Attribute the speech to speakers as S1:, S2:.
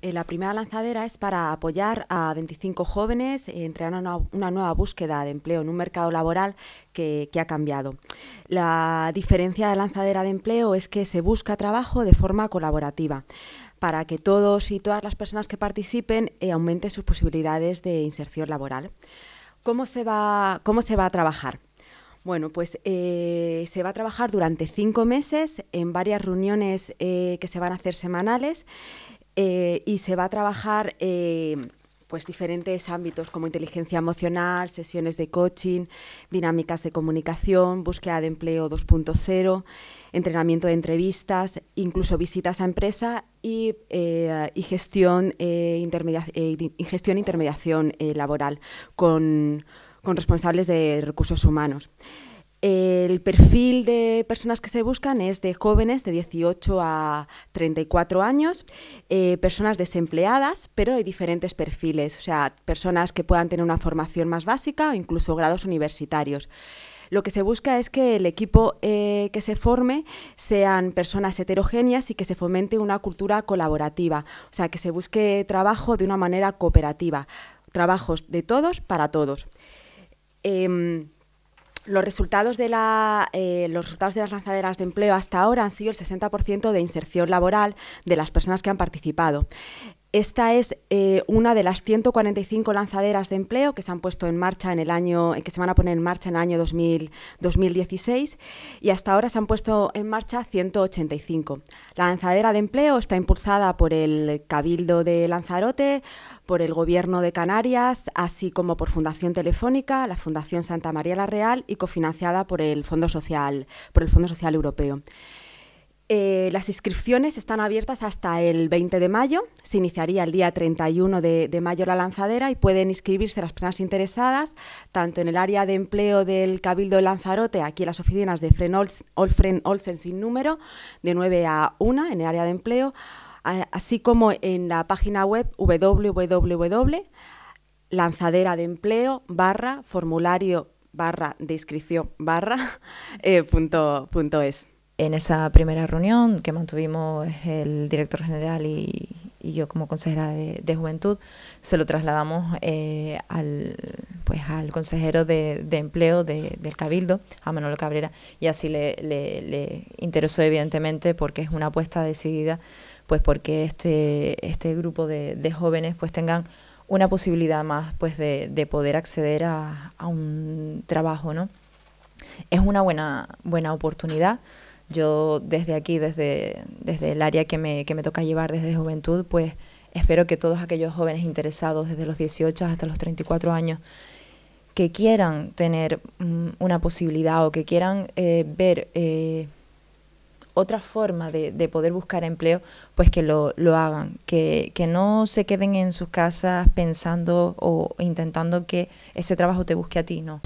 S1: Eh, la primera lanzadera es para apoyar a 25 jóvenes eh, entre una, una nueva búsqueda de empleo en un mercado laboral que, ha cambiado. La diferencia de lanzadera de empleo es que se busca trabajo de forma colaborativa para que todos y todas las personas que participen eh, aumenten sus posibilidades de inserción laboral. ¿Cómo se va, cómo se va a trabajar? Bueno, pues eh, se va a trabajar durante cinco meses en varias reuniones eh, que se van a hacer semanales eh, y se va a trabajar pues diferentes ámbitos como inteligencia emocional, sesiones de coaching, dinámicas de comunicación, búsqueda de empleo 2.0, entrenamiento de entrevistas, incluso visitas a empresa y, gestión, e gestión intermediación laboral con con responsables de recursos humanos. El perfil de personas que se buscan es de jóvenes de 18 a 34 años, eh, personas desempleadas, pero de diferentes perfiles, o sea, personas que puedan tener una formación más básica o incluso grados universitarios. Lo que se busca es que el equipo eh, que se forme sean personas heterogéneas y que se fomente una cultura colaborativa, o sea, que se busque trabajo de una manera cooperativa, trabajos de todos para todos. Em, los resultados, de la, eh, los resultados de las lanzaderas de empleo hasta ahora han sido el 60% de inserción laboral de las personas que han participado. Esta es eh, una de las 145 lanzaderas de empleo que se han puesto en marcha en el año, eh, que se van a poner en marcha en el año 2016 y hasta ahora se han puesto en marcha 185. La lanzadera de empleo está impulsada por el Cabildo de Lanzarote, por el Gobierno de Canarias, así como por Fundación Telefónica, la Fundación Santa María la Real y cofinanciada por el Fondo Social, por el Fondo Social Europeo. Eh, las inscripciones están abiertas hasta el 20 de mayo. Se iniciaría el día 31 de, mayo la lanzadera y pueden inscribirse las personas interesadas tanto en el área de empleo del Cabildo de Lanzarote, aquí en las oficinas de Fren Olsen, Olsen sin número, de 9 a 1 en el área de empleo, así como en la página web www.lanzadera de empleo barra formulario barra de inscripción eh, es.
S2: En esa primera reunión que mantuvimos el director general y, yo como consejera de, juventud, se lo trasladamos eh, al, pues, al consejero de, empleo del Cabildo, a Manolo Cabrera, y así le, interesó evidentemente porque es una apuesta decidida, pues porque este, este grupo de, jóvenes pues tengan una posibilidad más pues de, poder acceder a, un trabajo, ¿no? Es una buena, buena oportunidad yo desde aquí, desde, el área que me, que me toca llevar desde juventud, pues espero que todos aquellos jóvenes interesados desde los 18 hasta los 34 años que quieran tener mm, una posibilidad o que quieran eh, ver eh, otra forma de, poder buscar empleo, pues que lo, lo hagan, que, que, no se queden en sus casas pensando o intentando que ese trabajo te busque a ti, no.